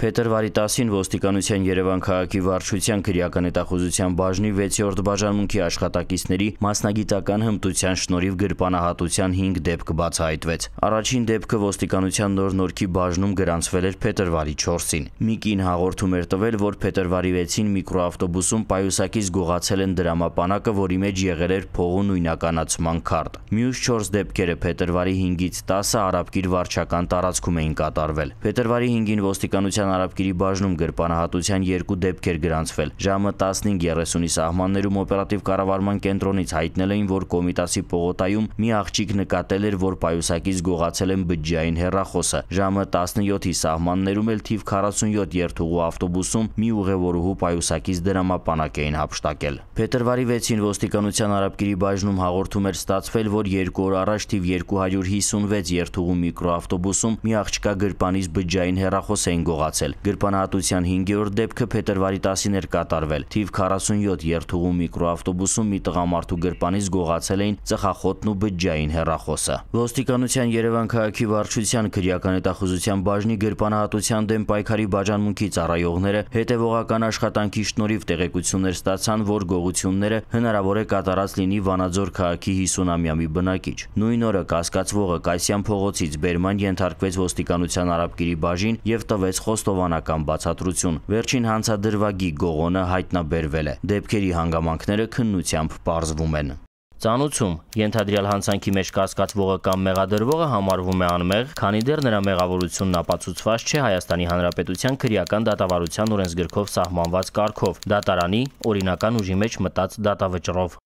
Փետրվարի 10-ին ոստիկանության Երևան քաղաքի վարչության քրեական հետախուզության բաժնի 6-րդ բաժանմունքի աշխատակիցների մասնագիտական հմտության շնորհիվ գրպանահատության 5 դեպք բացահայտվեց։ Առաջին դեպքը ոստիկանության նոր նորքի բաժնում գրանցվել էր փետրվարի 4-ին։ Մի կին հաղորդում էր տվել, որ փետրվարի 6-ին միկրոավտոբուսում պայուսակից գողացել են դրամապանակը, որի մեջ եղել էր փողու նույնականացման քարտ։ Մյուս 4 դեպքերը փետրվարի 5-ից 10-ը Արաբկիր վարչական տարածքում էին կատարվել։ Փետրվարի 5-ին ոստիկանության Հայաստան Արաբկիրի բաժնում գրպանահատության երկու դեպքեր գրանցվել։ Ժամը 15:30-ի սահմաններում օպերատիվ կառավարման կենտրոնից հայտնել էին, որ Կոմիտասի պողոտայում մի աղջիկ նկատել էր, որ պայուսակից գողացել են բջջային հեռախոսը։ Ժամը 17-ի սահմաններում էլ թիվ 47 երթուղու ավտոբուսում մի ուղևորուհու պայուսակից դրամապանակ էին հափշտակել։ Փետրվարի 6-ին ոստիկանության Արաբկիրի բաժնում հաղորդում էր ստացվել, որ 2 օր առաջ թիվ 256 երթուղու միկրոավտոբուսում մի աղջկա գրպանից բջջային հեռախոս էին գողացել ստացել։ Գրպանահատության 5-րդ դեպքը փետրվարի 10-ին էր կատարվել։ Թիվ 47 երթուղու միկրոավտոբուսում մի տղամարդու գրպանից գողացել էին ծխախոտն ու բջջային հեռախոսը։ Ոստիկանության Երևան քաղաքի վարչության քրեական հետախուզության բաժնի գրպանահատության դեմ պայքարի բաժանմունքի ծառայողները հետևողական աշխատանքի շնորհիվ տեղեկություններ ստացան, որ գողությունները հնարավոր է կատարած լինի Վանաձոր քաղաքի 50-ամյա մի բնակիչ։ Նույն օրը կասկածվողը Կայսյան փողոցից Բերման ենթարկվեց ոստիկանության արաբկիրի բաժին եւ տվեց խոստ խոստովանական բացատրություն։ Վերջին հանցադրվագի գողոնը հայտնաբերվել է։ Դեպքերի հանգամանքները քննությամբ պարզվում են։ Ծանուցում ենթադրյալ հանցանքի մեջ կասկածվողը կամ մեղադրվողը համարվում է անմեղ, քանի դեռ նրա մեղավորությունն ապացուցված չէ Հայաստանի Հանրապետության քրեական դատավարության օրենսգրքով սահմանված կարգով՝ դատարանի օրինական ուժի մեջ մտած դատավճռով։